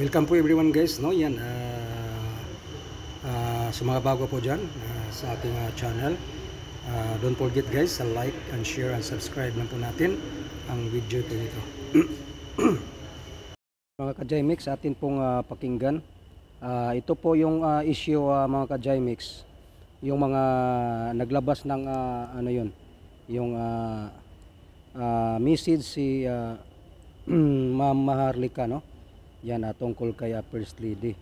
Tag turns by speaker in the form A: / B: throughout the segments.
A: welcome po everyone guys no yan uh, uh, sa mga bago po dyan uh, sa ating uh, channel uh, don't forget guys sa like and share and subscribe lang po natin ang video po nito mga ka-Jymix atin pong uh, pakinggan uh, ito po yung uh, issue uh, mga ka-Jymix yung mga naglabas ng uh, ano yun yung uh, uh, message si uh, Ma'am Maharlika no yan at ah, tungkol kay ah, First Lady.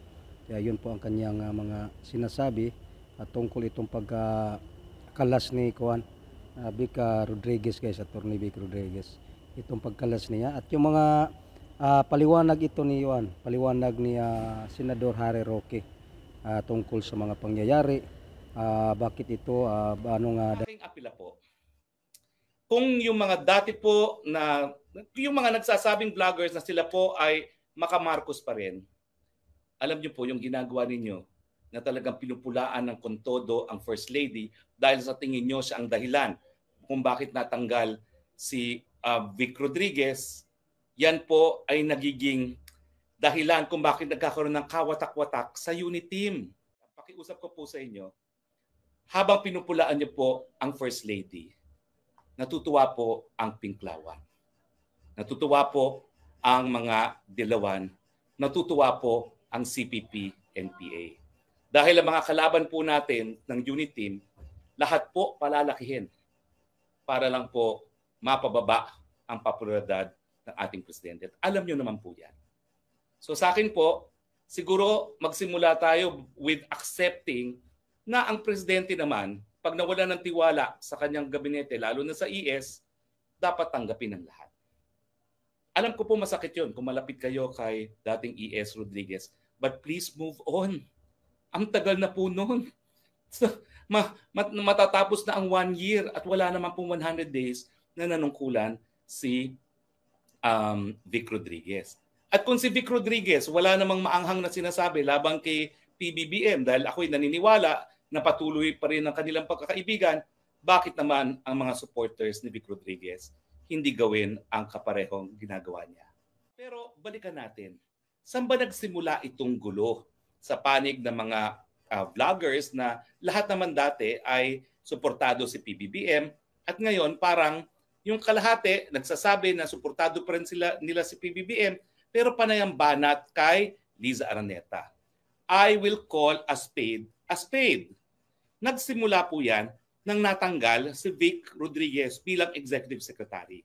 A: Kaya yun po ang kanyang uh, mga sinasabi at tungkol itong pagkakalas ni Kuan uh, Bika Rodriguez guys, Attorney Vic Rodriguez. Itong pagkalas niya at yung mga uh, paliwanag ito ni Juan, paliwanag ni uh, Senador Harry Roque uh, tungkol sa mga pangyayari, uh, bakit ito, uh, ano nga... Aking apila po, kung yung mga
B: dati po na, yung mga nagsasabing vloggers na sila po ay makamarkos pa rin, alam niyo po yung ginagawa ninyo na talagang pinupulaan ng kontodo ang First Lady dahil sa tingin niyo siya ang dahilan kung bakit natanggal si uh, Vic Rodriguez. Yan po ay nagiging dahilan kung bakit nagkakaroon ng kawatak-watak sa unit team. Pakiusap ko po sa inyo, habang pinupulaan niyo po ang First Lady, natutuwa po ang Pinklawan. Natutuwa po ang mga dilawan, natutuwa po ang CPP-NPA. Dahil ang mga kalaban po natin ng unit team, lahat po palalakihin para lang po mapababa ang popularidad ng ating presidente. At alam nyo naman po yan. So sa akin po, siguro magsimula tayo with accepting na ang presidente naman, pag nawala ng tiwala sa kanyang gabinete, lalo na sa ES, dapat tanggapin ng lahat. Alam ko po masakit yun kung malapit kayo kay dating E.S. Rodriguez. But please move on. Ang tagal na po noon. So, ma, mat, matatapos na ang one year at wala naman pong 100 days na nanungkulan si um, Vic Rodriguez. At kung si Vic Rodriguez, wala namang maanghang na sinasabi labang kay PBBM dahil ako'y naniniwala na patuloy pa rin ang kanilang pagkakaibigan, bakit naman ang mga supporters ni Vic Rodriguez hindi gawin ang kaparehong ginagawa niya. Pero balikan natin, saan ba nagsimula itong gulo sa panig ng mga uh, vloggers na lahat naman dati ay suportado si PBBM at ngayon parang yung kalahati nagsasabi na suportado pa rin sila, nila si PBBM pero banat kay Liza Araneta. I will call a spade a spade. Nagsimula po yan nang natanggal si Vic Rodriguez bilang executive secretary.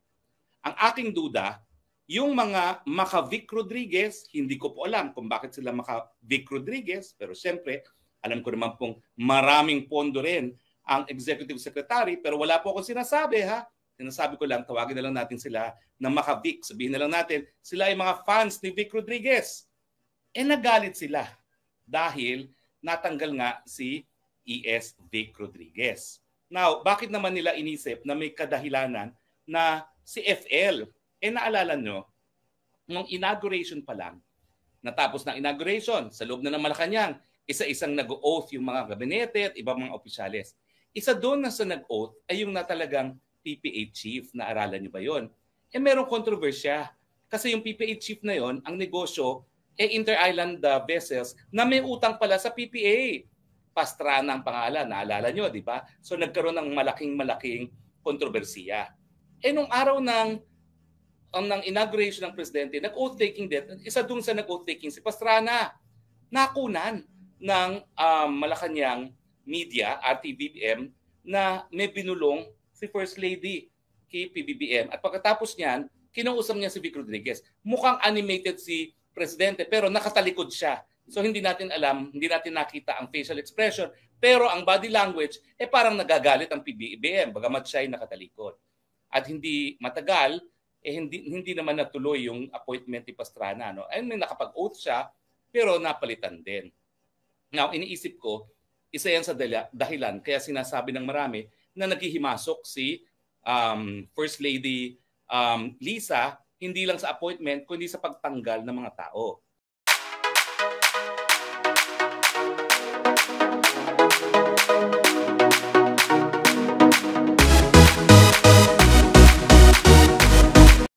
B: Ang aking duda, yung mga maka-Vic Rodriguez, hindi ko po alam kung bakit sila maka-Vic Rodriguez, pero siyempre, alam ko naman pong maraming pondo rin ang executive secretary, pero wala po akong sinasabi ha. Sinasabi ko lang, tawagin na lang natin sila na maka-Vic. Sabihin na lang natin, sila ay mga fans ni Vic Rodriguez. E nagalit sila dahil natanggal nga si E.S. Vic Rodriguez. Now, bakit naman nila inisip na may kadahilanan na si FL? Eh naalala nyo, nung inauguration pa lang, natapos na inauguration, sa loob na ng Malacanang, isa-isang nag-oath yung mga gabinete at ibang mga opisyalis. Isa doon na sa nag-oath ay yung natalagang PPA chief. Naaralan nyo ba yon? Eh merong kontrobersya. Kasi yung PPA chief na yon, ang negosyo, eh inter-island uh, vessels na may utang pala sa PPA. Pastrana ang pangalan, naalala nyo, di ba? So nagkaroon ng malaking-malaking kontrobersiya. Eh nung araw ng um, ng inauguration ng presidente, nag-oath-taking death, isa doon sa nag-oath-taking si Pastrana, nakunan ng um, Malacanang media, RTBBM, na may binulong si First Lady kay PBBM. At pagkatapos niyan, kinausap niya si Vic Rodriguez. Mukhang animated si presidente pero nakatalikod siya So hindi natin alam, hindi natin nakita ang facial expression, pero ang body language, eh parang nagagalit ang PBBM, bagamat siya ay nakatalikod. At hindi matagal, eh hindi, hindi naman natuloy yung appointment ni Pastrana. No? Ayun, may nakapag-oath siya, pero napalitan din. Now, iniisip ko, isa yan sa dahilan, kaya sinasabi ng marami, na naghihimasok si um, First Lady um, Lisa, hindi lang sa appointment, kundi sa pagtanggal ng mga tao.